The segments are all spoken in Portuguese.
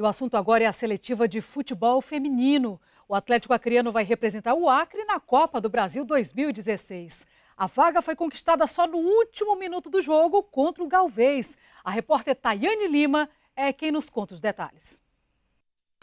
o assunto agora é a seletiva de futebol feminino. O Atlético Acreano vai representar o Acre na Copa do Brasil 2016. A vaga foi conquistada só no último minuto do jogo contra o Galvez. A repórter Tayane Lima é quem nos conta os detalhes.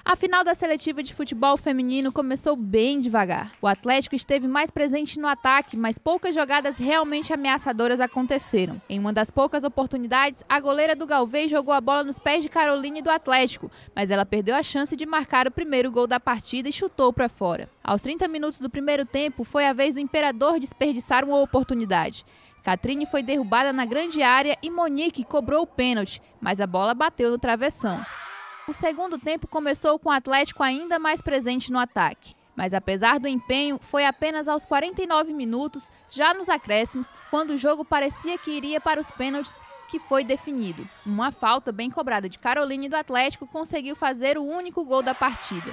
A final da seletiva de futebol feminino começou bem devagar. O Atlético esteve mais presente no ataque, mas poucas jogadas realmente ameaçadoras aconteceram. Em uma das poucas oportunidades, a goleira do Galvez jogou a bola nos pés de Caroline do Atlético, mas ela perdeu a chance de marcar o primeiro gol da partida e chutou para fora. Aos 30 minutos do primeiro tempo, foi a vez do Imperador desperdiçar uma oportunidade. Catrine foi derrubada na grande área e Monique cobrou o pênalti, mas a bola bateu no travessão. O segundo tempo começou com o Atlético ainda mais presente no ataque. Mas apesar do empenho, foi apenas aos 49 minutos, já nos acréscimos, quando o jogo parecia que iria para os pênaltis, que foi definido. Uma falta bem cobrada de Caroline do Atlético conseguiu fazer o único gol da partida.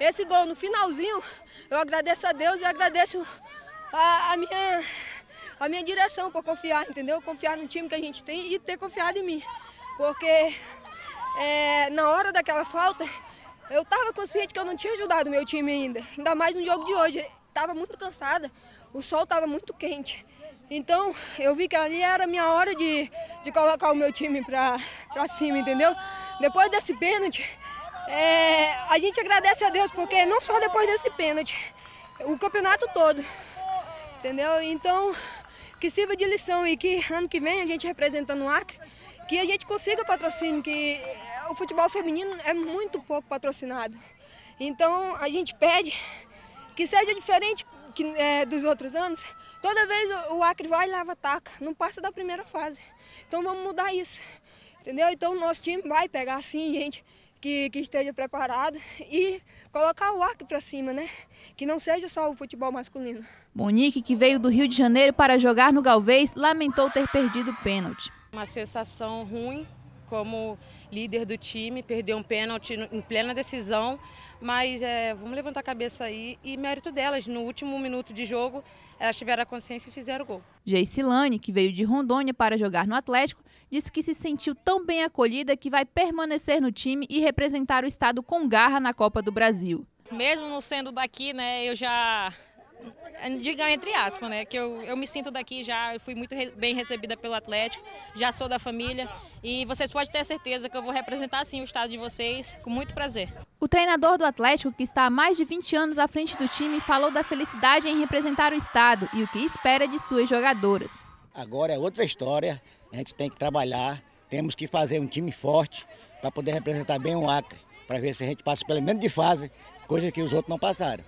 esse gol no finalzinho, eu agradeço a Deus e agradeço a, a, minha, a minha direção por confiar, entendeu? Confiar no time que a gente tem e ter confiado em mim. Porque é, na hora daquela falta, eu estava consciente que eu não tinha ajudado o meu time ainda. Ainda mais no jogo de hoje. Estava muito cansada, o sol estava muito quente. Então, eu vi que ali era a minha hora de, de colocar o meu time para cima, entendeu? Depois desse pênalti, é, a gente agradece a Deus porque não só depois desse pênalti, o campeonato todo, entendeu? Então, que sirva de lição e que ano que vem a gente representando o Acre, que a gente consiga patrocínio, que o futebol feminino é muito pouco patrocinado. Então, a gente pede que seja diferente que, é, dos outros anos. Toda vez o Acre vai e leva taca, não passa da primeira fase. Então, vamos mudar isso, entendeu? Então, nosso time vai pegar assim, gente que, que esteja preparado e colocar o arco para cima, né? Que não seja só o futebol masculino. Monique, que veio do Rio de Janeiro para jogar no Galvez, lamentou ter perdido o pênalti. Uma sensação ruim, como líder do time, perdeu um pênalti em plena decisão, mas é, vamos levantar a cabeça aí e mérito delas. No último minuto de jogo, elas tiveram a consciência e fizeram o gol. Geicilane, que veio de Rondônia para jogar no Atlético, disse que se sentiu tão bem acolhida que vai permanecer no time e representar o estado com garra na Copa do Brasil. Mesmo não sendo daqui, né, eu já diga entre aspas, né? Que eu, eu me sinto daqui já, eu fui muito re, bem recebida pelo Atlético, já sou da família e vocês podem ter certeza que eu vou representar sim o estado de vocês com muito prazer. O treinador do Atlético, que está há mais de 20 anos à frente do time, falou da felicidade em representar o estado e o que espera de suas jogadoras. Agora é outra história, a gente tem que trabalhar, temos que fazer um time forte para poder representar bem o Acre, para ver se a gente passa pelo menos de fase, coisa que os outros não passaram.